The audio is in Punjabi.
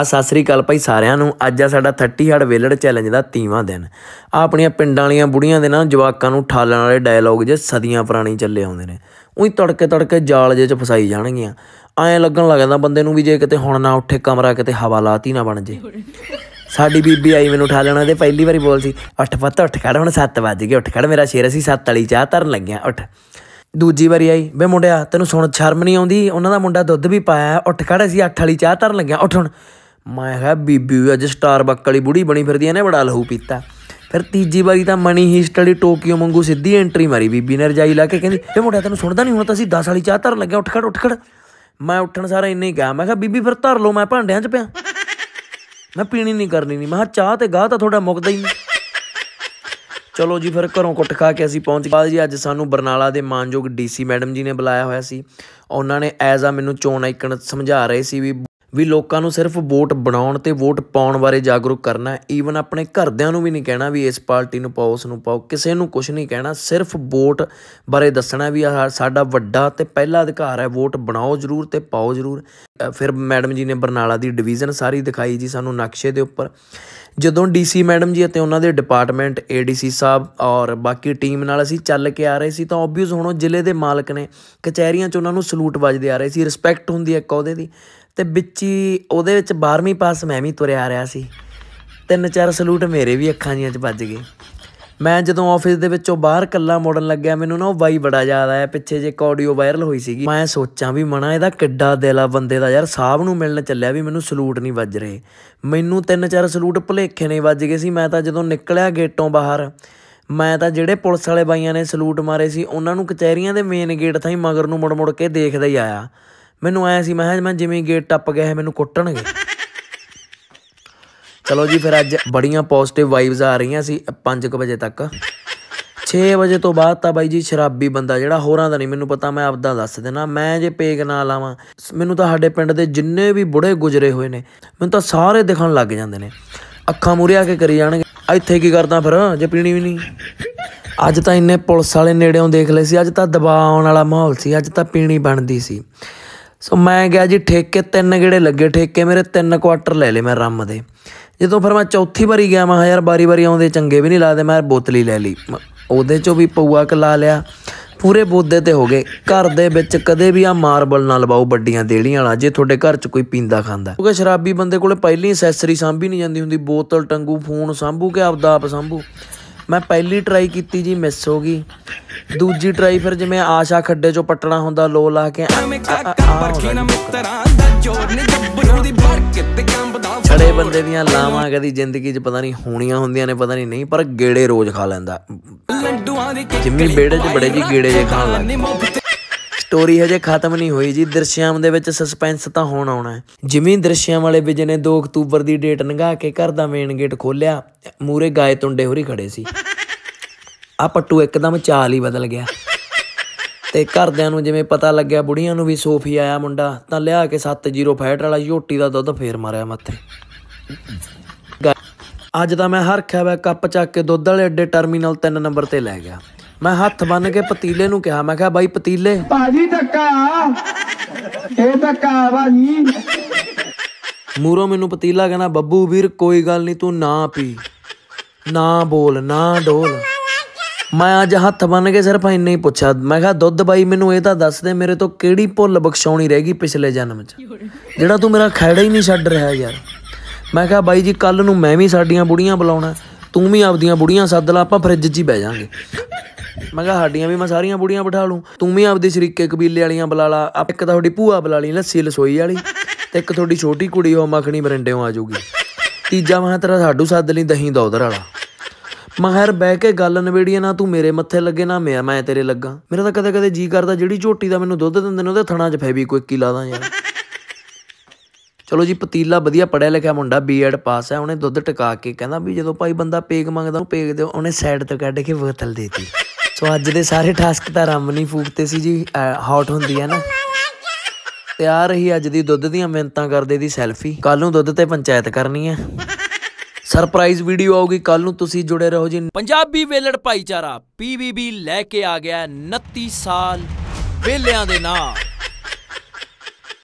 ਆ ਸਤਿ ਸ੍ਰੀ ਅਕਾਲ ਭਾਈ ਸਾਰਿਆਂ ਨੂੰ ਅੱਜ ਆ ਸਾਡਾ 30 ਹੜ ਵੇਲੜ ਚੈਲੰਜ ਦਾ ਤੀਵਾਂ ਦਿਨ ਆ ਆਪਣੀਆਂ ਪਿੰਡਾਂ ਵਾਲੀਆਂ ਬੁੜੀਆਂ ਦੇ ਨਾਲ ਜਵਾਕਾਂ ਨੂੰ ਠਾਲਣ ਵਾਲੇ ਡਾਇਲੌਗ ਜੇ ਸਦੀਆਂ ਪੁਰਾਣੀ ਚੱਲੇ ਆਉਂਦੇ ਨੇ ਉਹੀ ਤੜਕੇ ਤੜਕੇ ਜਾਲ ਜੇ ਚ ਫਸਾਈ ਜਾਣਗੀਆਂ ਐਂ ਲੱਗਣ ਲੱਗਦਾ ਬੰਦੇ ਨੂੰ ਵੀ ਜੇ ਕਿਤੇ ਹੁਣ ਨਾ ਉੱਠੇ ਕਮਰਾ ਕਿਤੇ ਹਵਾ ਲਾਤੀ ਨਾ ਬਣ ਜੇ ਸਾਡੀ ਬੀਬੀ ਆਈ ਮੈਨੂੰ ਠਾ ਲੈਣਾ ਤੇ ਪਹਿਲੀ ਵਾਰੀ ਬੋਲ ਸੀ ਅੱਠ ਪੱਤ ਉੱਠ ਖੜ ਹੁਣ 7 ਵਜ ਗਏ ਉੱਠ ਖੜ ਮੇਰਾ ਸ਼ੇਰ ਅਸੀਂ 7 ਵਾਲੀ ਚਾਹ ਧਰਨ ਲੱਗਿਆ ਉੱਠ ਦੂਜੀ ਵਾਰੀ ਆਈ ਬੇ ਮੁੰਡਿਆ ਤੈਨੂੰ ਸੁਣ ਸ਼ਰਮ ਨਹੀਂ ਆਉਂਦੀ ਉਹਨਾਂ ਦਾ ਮੁੰਡਾ ਦੁੱਧ ਵੀ ਪਾਇਆ ਉੱਠ ਖੜ ਅਸੀਂ 8 ਵਾਲੀ ਚਾਹ ਧਰਨ ਲੱਗਿਆ ਉੱਠ ਹੁਣ ਮੈਂ ਕਿਹਾ ਬੀਬੀ ਅੱਜ ਸਟਾਰਬਕ ਵਾਲੀ ਬੁੜੀ ਬਣੀ ਫਿਰਦੀ ਐ ਨਾ ਬੜਾ ਲਹੂ ਪੀਤਾ ਫਿਰ ਤੀਜੀ ਵਾਰੀ ਤਾਂ ਮਣੀ ਹੀ ਵਾਲੀ ਟੋਕੀਓ ਵਾਂਗੂ ਸਿੱਧੀ ਐਂਟਰੀ ਮਾਰੀ ਬੀਬੀ ਨੇ ਰਜਾਈ ਲਾ ਕੇ ਕਹਿੰਦੀ ਤੇ ਮੋੜਿਆ ਤੈਨੂੰ ਸੁਣਦਾ ਨਹੀਂ ਹੁਣ ਤਾਂ ਅਸੀਂ 10 ਵਾਲੀ ਚਾਹ ਧਰ ਲੱਗਿਆ ਉੱਠ ਖੜ ਉੱਠ ਖੜ ਮੈਂ ਉੱਠਣ ਸਾਰਾ ਇੰਨੇ ਹੀ ਗਿਆ ਮੈਂ ਕਿਹਾ ਬੀਬੀ ਫਿਰ ਧਰ ਲਓ ਮੈਂ ਭਾਂਡਿਆਂ 'ਚ ਪਿਆ ਮੈਂ ਪੀਣੀ ਨਹੀਂ ਕਰਨੀ ਨਹੀਂ ਮੈਂ ਕਿਹਾ ਚਾਹ ਤੇ ਗਾਹ ਤਾਂ ਤੁਹਾਡਾ ਮੁੱਕਦਾ ਹੀ ਨਹੀਂ ਚਲੋ ਜੀ ਫਿਰ ਘਰੋਂ ਕੁੱਟ ਖਾ ਕੇ ਅਸੀਂ ਪਹੁੰਚ ਗਏ ਜੀ ਅੱਜ ਸਾਨੂੰ ਬਰਨਾਲਾ ਦੇ ਮਾਨਯੋਗ ਡੀਸੀ ਮੈਡਮ ਜੀ ਨੇ ਬੁਲਾਇਆ ਹੋਇਆ ਸੀ ਉਹਨਾਂ ਨੇ ਐਜ਼ ਆ ਮੈਨੂੰ ਚੋਣ ਆਈਕਨ ਸਮਝਾ ਰਹੇ ਸੀ ਵੀ ਵੀ ਲੋਕਾਂ ਨੂੰ ਸਿਰਫ ਵੋਟ ਬਣਾਉਣ ਤੇ ਵੋਟ ਪਾਉਣ ਬਾਰੇ ਜਾਗਰੂਕ ਕਰਨਾ ਈਵਨ ਆਪਣੇ ਘਰਦਿਆਂ ਨੂੰ ਵੀ ਨਹੀਂ ਕਹਿਣਾ ਵੀ ਇਸ ਪਾਰਟੀ ਨੂੰ ਪਾਓ ਉਸ ਨੂੰ ਪਾਓ ਕਿਸੇ ਨੂੰ ਕੁਝ ਨਹੀਂ ਕਹਿਣਾ ਸਿਰਫ ਵੋਟ ਬਾਰੇ ਦੱਸਣਾ ਵੀ ਸਾਡਾ ਵੱਡਾ ਤੇ ਪਹਿਲਾ ਅਧਿਕਾਰ ਹੈ ਵੋਟ ਬਣਾਓ ਜ਼ਰੂਰ ਤੇ ਪਾਓ ਜ਼ਰੂਰ ਫਿਰ ਮੈਡਮ ਜੀ ਨੇ ਬਰਨਾਲਾ ਦੀ ਡਿਵੀਜ਼ਨ ਸਾਰੀ ਦਿਖਾਈ ਜੀ ਸਾਨੂੰ ਨਕਸ਼ੇ ਦੇ ਉੱਪਰ ਜਦੋਂ ਡੀਸੀ ਮੈਡਮ ਜੀ ਅਤੇ ਉਹਨਾਂ ਦੇ ਡਿਪਾਰਟਮੈਂਟ ਏਡੀਸੀ ਸਾਹਿਬ ਔਰ ਬਾਕੀ ਟੀਮ ਨਾਲ ਅਸੀਂ ਚੱਲ ਕੇ ਆ ਰਹੇ ਸੀ ਤਾਂ ਆਬਵੀਅਸ ਹੁਣ ਜ਼ਿਲ੍ਹੇ ਦੇ ਮਾਲਕ ਨੇ ਕਚਹਿਰੀਆਂ 'ਚ ਉਹਨਾਂ ਨੂੰ ਸਲੂਟ ਵੱਜਦੇ ਆ ਰਹੇ ਸੀ ਰਿਸਪੈਕਟ ਹੁੰਦੀ ਹੈ ਕੋਹਦੇ ਦੀ ਤੇ ਵਿੱਚ ਹੀ ਉਹਦੇ ਵਿੱਚ 12ਵੀਂ ਪਾਸ ਮੈਂ ਵੀ ਤੁਰਿਆ ਆ ਰਿਹਾ ਸੀ ਤਿੰਨ ਚਾਰ ਸਲੂਟ ਮੇਰੇ ਵੀ ਅੱਖਾਂ ਜੀਆਂ 'ਚ ਵੱਜ ਗਏ ਮੈਂ ਜਦੋਂ ਆਫਿਸ ਦੇ ਵਿੱਚੋਂ ਬਾਹਰ ਕੱਲਾ ਮੋੜਨ ਲੱਗਿਆ ਮੈਨੂੰ ਨਾ ਉਹ ਵਾਈ ਬੜਾ ਜ਼ਿਆਦਾ ਆਇਆ ਪਿੱਛੇ ਜੇ ਕਾਡੀਓ ਆਡੀਓ ਵਾਇਰਲ ਹੋਈ ਸੀਗੀ ਮੈਂ ਸੋਚਾਂ ਵੀ ਮਣਾ ਇਹਦਾ ਕਿੱਡਾ ਦਿਲ ਆ ਬੰਦੇ ਦਾ ਯਾਰ ਸਾਹਬ ਨੂੰ ਮਿਲਣ ਚੱਲਿਆ ਵੀ ਮੈਨੂੰ ਸਲੂਟ ਨਹੀਂ ਵੱਜ ਰਹੇ ਮੈਨੂੰ ਤਿੰਨ ਚਾਰ ਸਲੂਟ ਭੁਲੇਖੇ ਨੇ ਵੱਜ ਗਏ ਸੀ ਮੈਂ ਤਾਂ ਜਦੋਂ ਨਿਕਲਿਆ ਗੇਟੋਂ ਬਾਹਰ ਮੈਂ ਤਾਂ ਜਿਹੜੇ ਪੁਲਿਸ ਵਾਲੇ ਬਾਈਆਂ ਨੇ ਸਲੂਟ ਮਾਰੇ ਸੀ ਉਹਨਾਂ ਨੂੰ ਕਚਹਿਰੀਆਂ ਦੇ ਮੇਨ ਗੇਟ ਥਾਂ ਹੀ ਮਗਰ ਨੂੰ ਮੁੜ ਮੁੜ ਕੇ ਦੇਖਦਾ ਹੀ ਆਇਆ ਮੈਨੂੰ ਆਇਆ ਸੀ ਮੈਂ ਮੈਂ ਜਿਵੇਂ ਗੇਟ ਟੱਪ ਗਿਆ ਹੈ ਮੈਨੂੰ ਕੁੱਟਣਗੇ ਚਲੋ ਜੀ ਫਿਰ ਅੱਜ ਬੜੀਆਂ ਪੋਜ਼ਿਟਿਵ ਵਾਈਬਸ ਆ ਰਹੀਆਂ ਸੀ 5:00 ਵਜੇ ਤੱਕ 6 ਵਜੇ ਤੋਂ ਬਾਅਦ ਤਾਂ ਬਾਈ ਜੀ ਸ਼ਰਾਬੀ ਬੰਦਾ ਜਿਹੜਾ ਹੋਰਾਂ ਦਾ ਨਹੀਂ ਮੈਨੂੰ ਪਤਾ ਮੈਂ ਆਪਦਾ ਦੱਸ ਦੇਣਾ ਮੈਂ ਜੇ ਪੇਗ ਨਾ ਲਾਵਾਂ ਮੈਨੂੰ ਤਾਂ ਸਾਡੇ ਪਿੰਡ ਦੇ ਜਿੰਨੇ ਵੀ ਬੁੜੇ ਗੁਜਰੇ ਹੋਏ ਨੇ ਮੈਨੂੰ ਤਾਂ ਸਾਰੇ ਦਿਖਣ ਲੱਗ ਜਾਂਦੇ ਨੇ ਅੱਖਾਂ ਮੁਰਿਆ ਕੇ ਕਰੀ ਜਾਣਗੇ ਇੱਥੇ ਕੀ ਕਰਦਾ ਫਿਰ ਜੇ ਪੀਣੀ ਵੀ ਨਹੀਂ ਅੱਜ ਤਾਂ ਇੰਨੇ ਪੁਲਿਸ ਵਾਲੇ ਨੇੜਿਓਂ ਦੇਖ ਲਏ ਸੀ ਅੱਜ ਤਾਂ ਦਬਾਅ ਆਉਣ ਵਾਲਾ ਮਾਹੌਲ ਸੀ ਅੱਜ ਤਾਂ ਪੀਣੀ ਬਣਦੀ ਸੀ ਸੋ ਮੈਂ ਗਿਆ ਜੀ ਠੇਕੇ ਤਿੰਨ ਗੇੜੇ ਲੱਗੇ ਠੇਕੇ ਮੇਰੇ ਤਿੰਨ ਕੁਆਟਰ ਲੈ ਲਏ ਮੈਂ ਰੰਮ ਦੇ ਜਦੋਂ ਫਿਰ ਮੈਂ ਚੌਥੀ ਵਾਰੀ ਗਿਆ ਮੈਂ ਯਾਰ ਬਾਰੀ ਬਾਰੀ ਆਉਂਦੇ ਚੰਗੇ ਵੀ ਨਹੀਂ ਲੱਗਦੇ ਮੈਂ ਬੋਤਲੀ ਲੈ ਲਈ ਉਹਦੇ ਚੋਂ ਵੀ ਪਊਆ ਕਲਾ ਲਿਆ ਪੂਰੇ ਬੋਦੇ ਤੇ ਹੋ ਗਏ ਘਰ ਦੇ ਵਿੱਚ ਕਦੇ ਵੀ ਆ ਮਾਰਬਲ ਨਾ ਲਵਾਓ ਵੱਡੀਆਂ ਦੇੜੀਆਂ ਵਾਲਾ ਜੇ ਤੁਹਾਡੇ ਘਰ 'ਚ ਕੋਈ ਪੀਂਦਾ ਖਾਂਦਾ ਕਿਉਂਕਿ ਸ਼ਰਾਬੀ ਬੰਦੇ ਕੋਲੇ ਪਹਿਲੀ ਐਸੈਸਰੀ ਸਾਂਭੀ ਨਹੀਂ ਜਾਂਦੀ ਹੁੰਦੀ ਬੋਤਲ ਟੰਗੂ ਫੋਨ ਸਾਂਭੂ ਕਿ ਆਪਦਾ ਆਪ ਸਾਂਭੂ ਮੈਂ ਪਹਿਲੀ ਟਰਾਈ ਕੀਤੀ ਜੀ ਮਿਸ ਹੋ ਗਈ ਦੂਜੀ ਟਰਾਈ ਫਿਰ ਜਿਵੇਂ ਆਸ਼ਾ ਖੱਡੇ ਚੋਂ ਪੱਟਣਾ ਹੁੰਦਾ ਲੋ ਲਾ ਕੇ ਛੜੇ ਬੰਦੇ ਦੀਆਂ ਲਾਵਾਂ ਕਦੀ ਜ਼ਿੰਦਗੀ 'ਚ ਪਤਾ ਨਹੀਂ ਹੋਣੀਆਂ ਹੁੰਦੀਆਂ ਨੇ ਪਤਾ ਨਹੀਂ ਨਹੀਂ ਪਰ ਗੇੜੇ ਰੋਜ਼ ਖਾ ਲੈਂਦਾ ਜਿੰਮੀ ਬੇੜੇ 'ਚ ਬੜੇ ਜੀ ਗੇੜੇ ਜੇ ਖਾਣ ਲੱਗ ਸਟੋਰੀ ਹਜੇ ਖਤਮ ਨਹੀਂ ਹੋਈ ਜੀ ਦ੍ਰਿਸ਼ਿਆਮ ਦੇ ਵਿੱਚ ਸਸਪੈਂਸ ਤਾਂ ਹੋਣ ਆਉਣਾ ਹੈ ਜਿਵੇਂ ਦ੍ਰਿਸ਼ਿਆਮ ਵਾਲੇ ਵਿਜੇ ਨੇ 2 ਅਕਤੂਬਰ ਦੀ ਡੇਟ ਨਗਾ ਕੇ ਘਰ ਦਾ ਮੇਨ ਗੇਟ ਖੋਲਿਆ ਮੂਰੇ ਟੁੰਡੇ ਹੋਰੀ ਖੜੇ ਸੀ ਆ ਪੱਟੂ ਇੱਕਦਮ ਚਾਲ ਹੀ ਬਦਲ ਗਿਆ ਤੇ ਘਰਦਿਆਂ ਨੂੰ ਜਿਵੇਂ ਪਤਾ ਲੱਗਿਆ ਬੁੜੀਆਂ ਨੂੰ ਵੀ ਸੋਫੀ ਆਇਆ ਮੁੰਡਾ ਤਾਂ ਲਿਆ ਕੇ 70 ਫੈਟ ਵਾਲਾ ਝੋਟੀ ਦਾ ਦੁੱਧ ਫੇਰ ਮਾਰਿਆ ਮੱਥੇ ਅੱਜ ਤਾਂ ਮੈਂ ਹਰਖਿਆ ਵੇ ਕੱਪ ਚੱਕ ਕੇ ਦੁੱਧ ਵਾਲੇ ਅੱਡੇ ਟਰਮੀਨਲ 3 ਨੰਬਰ ਤੇ ਲੈ ਗਿਆ ਮੈਂ ਹੱਥ ਬੰਨ ਕੇ ਪਤੀਲੇ ਨੂੰ ਕਿਹਾ ਮੈਂ ਕਿਹਾ ਬਾਈ ਪਤੀਲੇ ਬਾਜੀ ਧੱਕਾ ਇਹ ਧੱਕਾ ਬਾਜੀ ਮੂਰੋ ਮੈਨੂੰ ਪਤੀਲਾ ਕਹਿੰਦਾ ਬੱਬੂ ਵੀਰ ਕੋਈ ਗੱਲ ਨਹੀਂ ਤੂੰ ਨਾ ਪੀ ਨਾ ਬੋਲ ਨਾ ਡੋਲ ਮੈਂ ਅੱਜ ਹੱਥ ਬੰਨ ਕੇ ਸਿਰਫ ਇੰਨੇ ਹੀ ਪੁੱਛਿਆ ਮੈਂ ਕਿਹਾ ਦੁੱਧ ਬਾਈ ਮੈਨੂੰ ਇਹ ਤਾਂ ਦੱਸ ਦੇ ਮੇਰੇ ਤੋਂ ਕਿਹੜੀ ਭੁੱਲ ਬਖਸ਼ਾਉਣੀ ਰਹਿ ਗਈ ਪਿਛਲੇ ਜਨਮ 'ਚ ਜਿਹੜਾ ਤੂੰ ਮੇਰਾ ਖੈੜਾ ਹੀ ਨਹੀਂ ਛੱਡ ਰਿਹਾ ਯਾਰ ਮੈਂ ਕਿਹਾ ਬਾਈ ਜੀ ਕੱਲ ਨੂੰ ਮੈਂ ਵੀ ਸਾਡੀਆਂ ਬੁੜੀਆਂ ਬੁਲਾਉਣਾ ਤੂੰ ਵੀ ਆਪਦੀਆਂ ਬੁੜੀਆਂ ਸੱਦ ਲੈ ਆਪਾਂ ਫ੍ਰਿਜ 'ਚ ਹੀ ਬਹਿ ਜਾਾਂਗੇ ਮੈਂ ਕਿਹਾ ਸਾਡੀਆਂ ਵੀ ਮੈਂ ਸਾਰੀਆਂ ਬੁੜੀਆਂ ਬਿਠਾ ਲੂੰ ਤੂੰ ਵੀ ਆਪਦੇ ਸ਼ਰੀਕੇ ਕਬੀਲੇ ਵਾਲੀਆਂ ਬੁਲਾ ਲਾ ਇੱਕ ਤਾਂ ਤੁਹਾਡੀ ਭੂਆ ਬੁਲਾ ਲਈ ਲੱਸੀ ਲਸੋਈ ਵਾਲੀ ਤੇ ਇੱਕ ਤੁਹਾਡੀ ਛੋਟੀ ਕੁੜੀ ਉਹ ਮੱਖਣੀ ਬਰਿੰਡੇੋਂ ਆ ਜਾਊਗੀ ਤੀਜਾ ਮੈਂ ਤੇਰਾ ਸਾਡੂ ਸੱਦ ਲਈ ਦਹੀਂ ਦੌਦਰ ਵਾਲਾ ਮਹਰ ਬਹਿ ਕੇ ਗੱਲ ਨਵੇੜੀਏ ਨਾ ਤੂੰ ਮੇਰੇ ਮੱਥੇ ਲੱਗੇ ਨਾ ਮੈਂ ਮੈਂ ਤੇਰੇ ਲੱਗਾ ਮੇਰਾ ਤਾਂ ਕਦੇ ਕਦੇ ਜੀ ਕਰਦਾ ਜਿਹੜੀ ਝੋਟੀ ਦਾ ਮੈਨੂੰ ਦੁੱਧ ਦਿੰਦੇ ਨੇ ਉਹਦੇ ਥਣਾ 'ਚ ਫੈਬੀ ਕੋਈ ਕੀ ਲਾਦਾ ਯਾਰ ਚਲੋ ਜੀ ਪਤੀਲਾ ਵਧੀਆ ਪੜਿਆ ਲਿਖਿਆ ਮੁੰਡਾ ਬੀਐਡ ਪਾਸ ਹੈ ਉਹਨੇ ਦੁੱਧ ਟਿਕਾ ਕੇ ਕਹਿੰਦਾ ਵੀ ਜਦੋਂ ਭਾਈ ਬੰਦਾ ਪੇਗ ਮੰਗਦਾ ਉਹ ਪੇਗ ਦੇ ਉਹਨੇ ਸਾਈਡ ਤੋਂ ਕੱਢ ਕੇ ਬੋਤਲ ਦੇਤੀ ਸੋ ਅੱਜ ਦੇ ਸਾਰੇ ਟਾਸਕ ਤਾਂ ਰੰਮ ਨਹੀਂ ਫੂਕਤੇ ਸੀ ਜੀ ਹੌਟ ਹੁੰਦੀ ਹੈ ਨਾ ਤਿਆਰ ਹੀ ਅੱਜ ਦੀ ਦੁੱਧ ਦੀਆਂ ਮਿੰਤਾਂ ਕਰਦੇ ਦੀ ਸੈਲਫੀ ਕੱਲ ਨੂੰ ਦੁੱਧ ਤੇ ਪੰਚਾਇਤ ਕਰਨੀ ਹੈ ਸਰਪ੍ਰਾਈਜ਼ ਵੀਡੀਓ ਆਊਗੀ ਕੱਲ ਨੂੰ ਤੁਸੀਂ ਜੁੜੇ ਰਹੋ ਜੀ ਪੰਜਾਬੀ ਵੇਲੜ ਭਾਈਚਾਰਾ ਪੀਵੀਬੀ ਲੈ ਕੇ ਆ ਗਿਆ 29 ਸਾਲ ਵੇਲਿਆਂ ਦੇ ਨਾਂ